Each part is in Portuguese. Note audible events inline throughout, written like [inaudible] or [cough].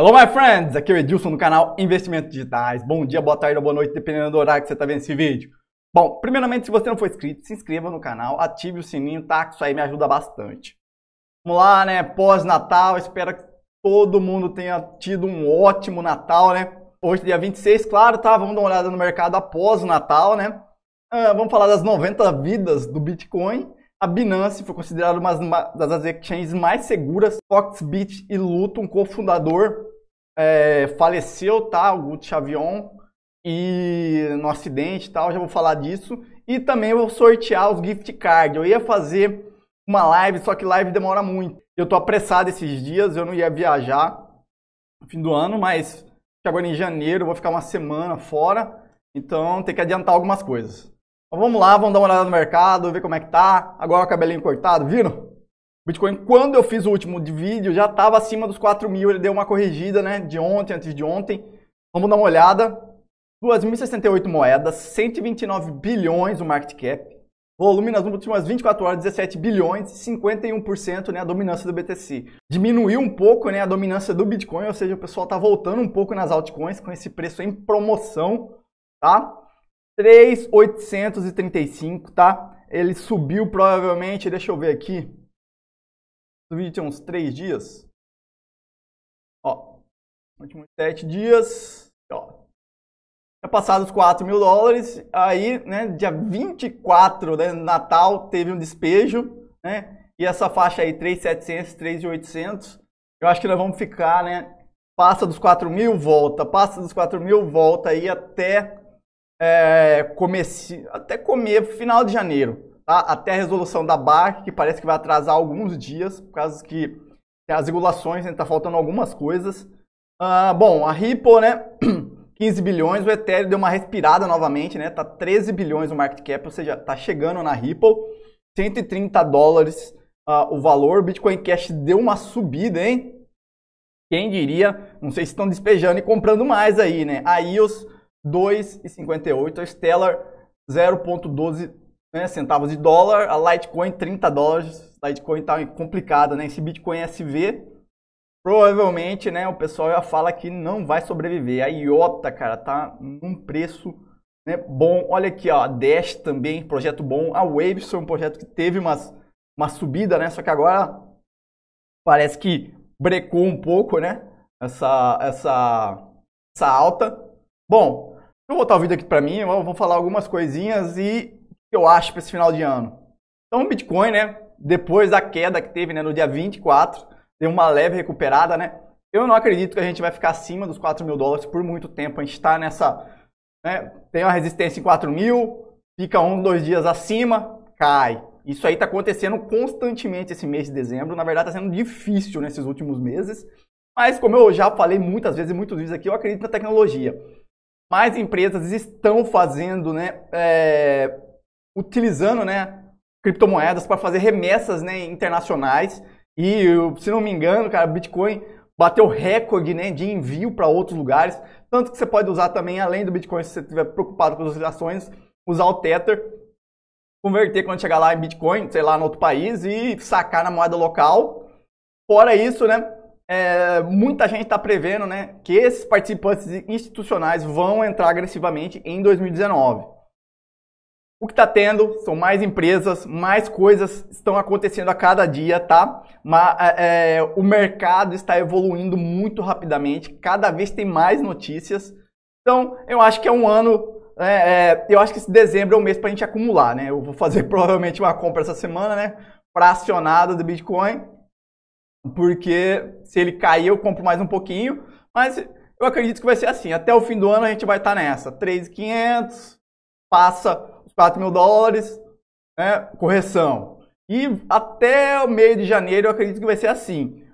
Hello, my friends! Aqui é o Edilson do canal Investimentos Digitais. Bom dia, boa tarde ou boa noite, dependendo do horário que você está vendo esse vídeo. Bom, primeiramente, se você não for inscrito, se inscreva no canal, ative o sininho, tá? Que isso aí me ajuda bastante. Vamos lá, né? Pós-Natal, espero que todo mundo tenha tido um ótimo Natal, né? Hoje, dia 26, claro, tá? Vamos dar uma olhada no mercado após o Natal, né? Ah, vamos falar das 90 vidas do Bitcoin. A Binance foi considerada uma das exchanges mais seguras. Foxbit e Luton, cofundador é, faleceu, tá? O Guto Chavion e no acidente tal, já vou falar disso. E também vou sortear os gift cards. Eu ia fazer uma live, só que live demora muito. Eu tô apressado esses dias, eu não ia viajar no fim do ano, mas agora em janeiro vou ficar uma semana fora, então tem que adiantar algumas coisas. Então vamos lá, vamos dar uma olhada no mercado, ver como é que tá. Agora o cabelinho cortado, viram? Bitcoin, quando eu fiz o último vídeo, já estava acima dos 4 mil. Ele deu uma corrigida, né? De ontem, antes de ontem. Vamos dar uma olhada. 2.068 moedas, 129 bilhões o market cap. Volume nas últimas 24 horas, 17 bilhões, 51% né, a dominância do BTC. Diminuiu um pouco né, a dominância do Bitcoin, ou seja, o pessoal está voltando um pouco nas altcoins com esse preço em promoção, tá? 3.835, tá? Ele subiu provavelmente, deixa eu ver aqui, do vídeo tem uns três dias. Ó, últimos sete dias. Ó, é os 4 mil dólares, aí, né, dia 24, né, Natal, teve um despejo, né, e essa faixa aí, 3,700, 3,800, eu acho que nós vamos ficar, né, passa dos 4 mil, volta, passa dos 4 mil, volta aí até, é, comece, até comer, final de janeiro até a resolução da BAC, que parece que vai atrasar alguns dias, por causa que as regulações ainda né, está faltando algumas coisas. Ah, bom, a Ripple, né? 15 [clears throat] bilhões, o Ethereum deu uma respirada novamente, né? Tá 13 bilhões o market cap, ou seja, tá chegando na Ripple, 130 dólares ah, o valor. Bitcoin Cash deu uma subida, hein? Quem diria? Não sei se estão despejando e comprando mais aí, né? A IOS 2,58, a Stellar 0,12 né, centavos de dólar, a Litecoin 30 dólares. Litecoin tá complicado, né? Esse Bitcoin SV, provavelmente, né, o pessoal já fala que não vai sobreviver. A IOTA, cara, tá num preço né, bom. Olha aqui, ó, a Dash também, projeto bom. A Waves foi um projeto que teve umas, uma subida, né? Só que agora parece que brecou um pouco, né? Essa, essa, essa alta. Bom, eu vou botar o vídeo aqui para mim, eu vou falar algumas coisinhas e eu acho para esse final de ano? Então, o Bitcoin, né, depois da queda que teve né, no dia 24, deu uma leve recuperada, né? Eu não acredito que a gente vai ficar acima dos 4 mil dólares por muito tempo. A gente está nessa. Né, tem uma resistência em 4 mil, fica um, dois dias acima, cai. Isso aí está acontecendo constantemente esse mês de dezembro. Na verdade, está sendo difícil nesses últimos meses. Mas, como eu já falei muitas vezes, muitos vídeos aqui, eu acredito na tecnologia. Mais empresas estão fazendo né, é, utilizando né, criptomoedas para fazer remessas né, internacionais. E, se não me engano, cara, Bitcoin bateu recorde né, de envio para outros lugares. Tanto que você pode usar também, além do Bitcoin, se você estiver preocupado com as oscilações, usar o Tether, converter quando chegar lá em Bitcoin, sei lá, no outro país e sacar na moeda local. Fora isso, né? É, muita gente está prevendo né, que esses participantes institucionais vão entrar agressivamente em 2019. O que está tendo são mais empresas, mais coisas estão acontecendo a cada dia, tá? Mas é, é, o mercado está evoluindo muito rapidamente, cada vez tem mais notícias. Então, eu acho que é um ano. É, é, eu acho que esse dezembro é o mês para a gente acumular, né? Eu vou fazer [laughs] provavelmente uma compra essa semana, né? Fracionada do Bitcoin, porque se ele cair, eu compro mais um pouquinho. Mas eu acredito que vai ser assim. Até o fim do ano a gente vai estar tá nessa. 3.500, passa 4 mil dólares, né, correção. E até o meio de janeiro eu acredito que vai ser assim.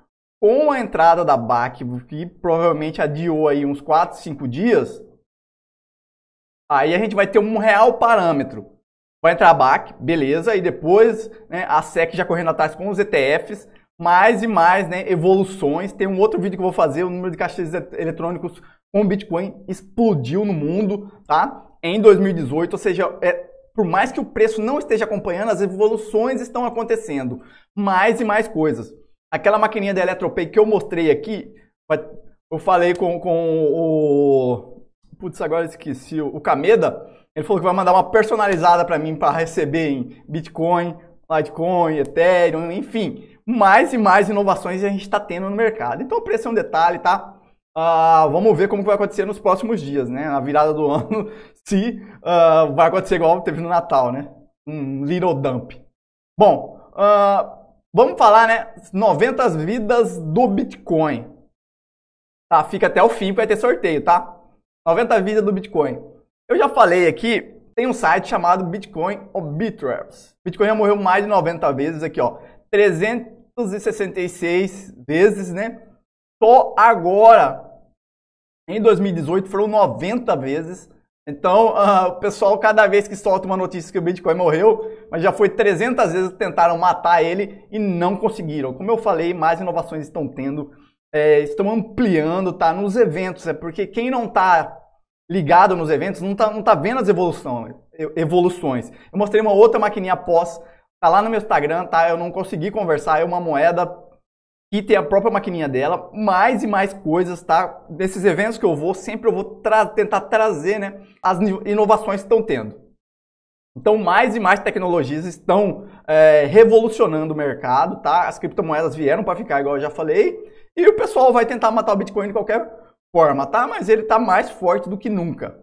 Com a entrada da BAC, que provavelmente adiou aí uns 4, 5 dias, aí a gente vai ter um real parâmetro. Vai entrar a BAC, beleza, e depois né, a SEC já correndo atrás com os ETFs, mais e mais né, evoluções. Tem um outro vídeo que eu vou fazer, o número de caixas eletrônicos com Bitcoin explodiu no mundo, tá? Em 2018, ou seja, é por mais que o preço não esteja acompanhando, as evoluções estão acontecendo. Mais e mais coisas. Aquela maquininha da Eletropay que eu mostrei aqui, eu falei com, com o. Putz, agora esqueci. O Cameda, ele falou que vai mandar uma personalizada para mim para receber em Bitcoin, Litecoin, Ethereum, enfim. Mais e mais inovações a gente está tendo no mercado. Então o preço é um detalhe, tá? Uh, vamos ver como vai acontecer nos próximos dias, né? Na virada do [laughs] ano, se uh, vai acontecer igual teve no Natal, né? Um little dump. Bom, uh, vamos falar, né? 90 vidas do Bitcoin. Tá, fica até o fim, vai ter sorteio, tá? 90 vidas do Bitcoin. Eu já falei aqui, tem um site chamado Bitcoin Obituaries. Bitcoin já morreu mais de 90 vezes aqui, ó. 366 vezes, né? Só agora em 2018 foram 90 vezes. Então, uh, o pessoal, cada vez que solta uma notícia que o Bitcoin morreu, mas já foi 300 vezes que tentaram matar ele e não conseguiram. Como eu falei, mais inovações estão tendo, é, estão ampliando, tá? Nos eventos, é porque quem não tá ligado nos eventos não tá, não tá vendo as evoluções. Eu mostrei uma outra maquininha pós, tá lá no meu Instagram, tá? Eu não consegui conversar, é uma moeda que tem a própria maquininha dela, mais e mais coisas, tá? Nesses eventos que eu vou, sempre eu vou tra tentar trazer, né, as inovações que estão tendo. Então, mais e mais tecnologias estão é, revolucionando o mercado, tá? As criptomoedas vieram para ficar, igual eu já falei, e o pessoal vai tentar matar o Bitcoin de qualquer forma, tá? Mas ele tá mais forte do que nunca.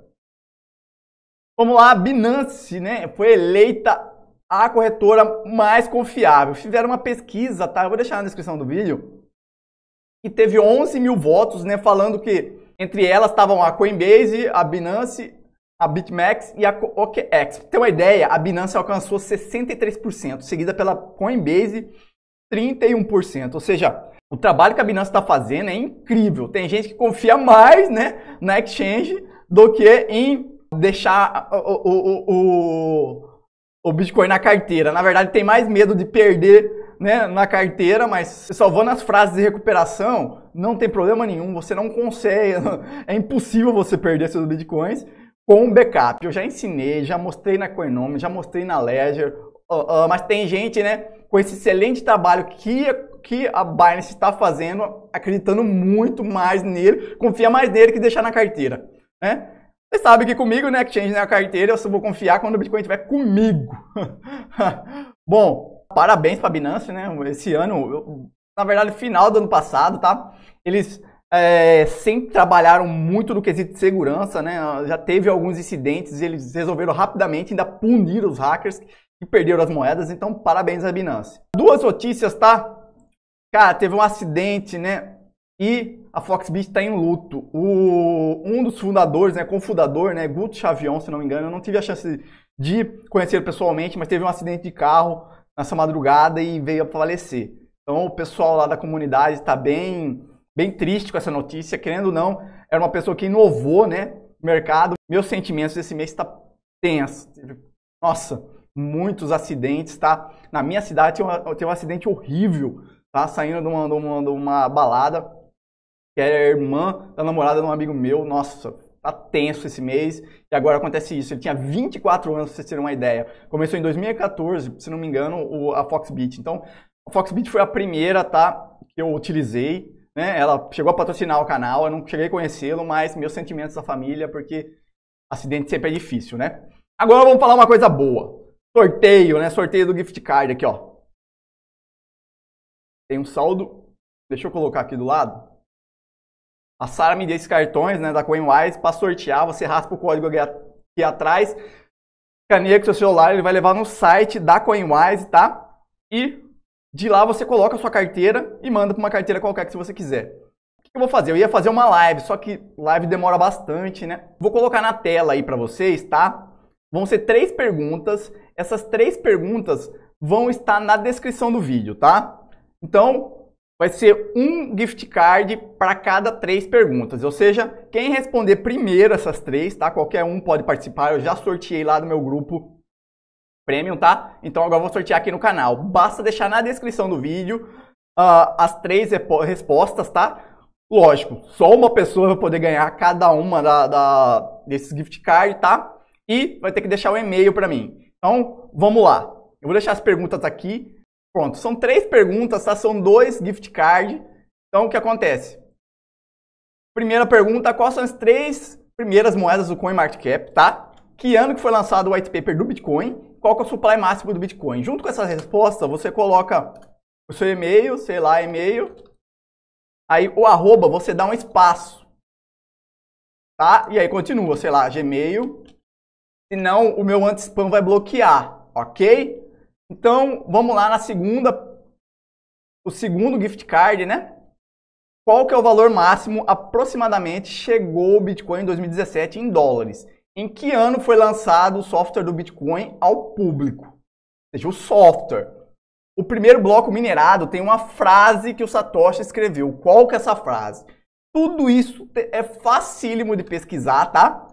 Vamos lá, a Binance, né, foi eleita a corretora mais confiável. Fizeram uma pesquisa, tá? Eu vou deixar na descrição do vídeo. E teve 11 mil votos, né? Falando que entre elas estavam a Coinbase, a Binance, a BitMEX e a OKEx. Pra ter uma ideia, a Binance alcançou 63%, seguida pela Coinbase, 31%. Ou seja, o trabalho que a Binance está fazendo é incrível. Tem gente que confia mais né, na exchange do que em deixar o, o, o, o o Bitcoin na carteira. Na verdade, tem mais medo de perder né, na carteira, mas salvando as frases de recuperação, não tem problema nenhum. Você não consegue, [laughs] é impossível você perder seus Bitcoins com um backup. Eu já ensinei, já mostrei na Coinomi, já mostrei na Ledger, uh, uh, mas tem gente né, com esse excelente trabalho que que a Binance está fazendo, acreditando muito mais nele, confia mais nele que deixar na carteira, né? Você sabe que comigo, né, exchange na carteira, eu só vou confiar quando o Bitcoin estiver comigo. [laughs] Bom, parabéns para a Binance, né? Esse ano, eu, na verdade, final do ano passado, tá? Eles é, sempre trabalharam muito no quesito de segurança, né? Já teve alguns incidentes, eles resolveram rapidamente ainda punir os hackers que perderam as moedas. Então, parabéns à Binance. Duas notícias, tá? Cara, teve um acidente, né? E a Foxbit está em luto. O, um dos fundadores, né, cofundador, né, Guto Chavion, se não me engano, eu não tive a chance de conhecer pessoalmente, mas teve um acidente de carro nessa madrugada e veio a falecer. Então o pessoal lá da comunidade está bem, bem triste com essa notícia, querendo ou não, era uma pessoa que inovou, né, o mercado. Meus sentimentos esse mês está tenso. Nossa, muitos acidentes, tá? Na minha cidade tem um, tem um acidente horrível, tá? Saindo de uma, de uma, de uma balada, que é irmã da namorada de um amigo meu. Nossa, tá tenso esse mês. E agora acontece isso. Ele tinha 24 anos, pra vocês terem uma ideia. Começou em 2014, se não me engano, a Foxbit. Então, a Foxbit foi a primeira, tá? Que eu utilizei. Né? Ela chegou a patrocinar o canal, eu não cheguei a conhecê-lo, mas meus sentimentos da família, porque acidente sempre é difícil, né? Agora vamos falar uma coisa boa. Sorteio, né? Sorteio do gift card aqui, ó. Tem um saldo. Deixa eu colocar aqui do lado. A Sara me deu esses cartões né, da CoinWise para sortear. Você raspa o código aqui, aqui atrás, escaneia com seu celular, ele vai levar no site da CoinWise, tá? E de lá você coloca a sua carteira e manda para uma carteira qualquer que você quiser. O que eu vou fazer? Eu ia fazer uma live, só que live demora bastante, né? Vou colocar na tela aí para vocês, tá? Vão ser três perguntas. Essas três perguntas vão estar na descrição do vídeo, tá? Então, vai ser um gift card para cada três perguntas. Ou seja, quem responder primeiro essas três, tá? Qualquer um pode participar. Eu já sorteei lá do meu grupo Premium, tá? Então agora eu vou sortear aqui no canal. Basta deixar na descrição do vídeo uh, as três respostas, tá? Lógico, só uma pessoa vai poder ganhar cada uma da, da desses gift cards, tá? E vai ter que deixar o um e-mail para mim. Então, vamos lá. Eu vou deixar as perguntas aqui. Pronto, são três perguntas, tá? São dois gift card. Então, o que acontece? Primeira pergunta, quais são as três primeiras moedas do CoinMarketCap, tá? Que ano que foi lançado o white paper do Bitcoin? Qual é o supply máximo do Bitcoin? Junto com essa resposta, você coloca o seu e-mail, sei lá, e-mail. Aí o arroba, você dá um espaço. Tá? E aí continua, sei lá, Gmail. Senão o meu anti-spam vai bloquear, ok? Então, vamos lá na segunda, o segundo gift card, né? Qual que é o valor máximo aproximadamente chegou o Bitcoin em 2017 em dólares? Em que ano foi lançado o software do Bitcoin ao público? Ou seja, o software. O primeiro bloco minerado tem uma frase que o Satoshi escreveu. Qual que é essa frase? Tudo isso é facílimo de pesquisar, tá?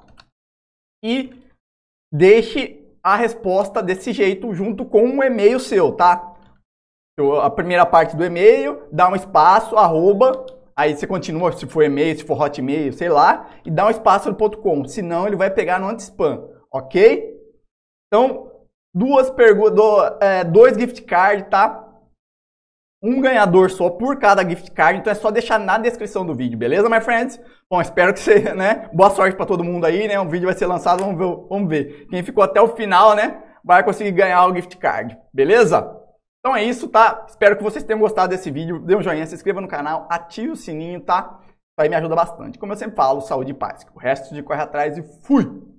E deixe a resposta desse jeito junto com um e-mail seu, tá? a primeira parte do e-mail, dá um espaço, arroba, aí você continua, se for e-mail, se for hotmail, sei lá, e dá um espaço no ponto .com, senão ele vai pegar no anti-spam, ok? Então, duas perguntas, do, é, dois gift card, tá? um ganhador só por cada gift card, então é só deixar na descrição do vídeo, beleza, my friends? Bom, espero que você, [laughs] né? Boa sorte para todo mundo aí, né? O vídeo vai ser lançado, vamos ver, vamos ver. Quem ficou até o final, né, vai conseguir ganhar o gift card, beleza? Então é isso, tá? Espero que vocês tenham gostado desse vídeo. Dê um joinha, se inscreva no canal, ative o sininho, tá? Isso aí me ajuda bastante. Como eu sempre falo, saúde e paz. O resto de corre atrás e fui!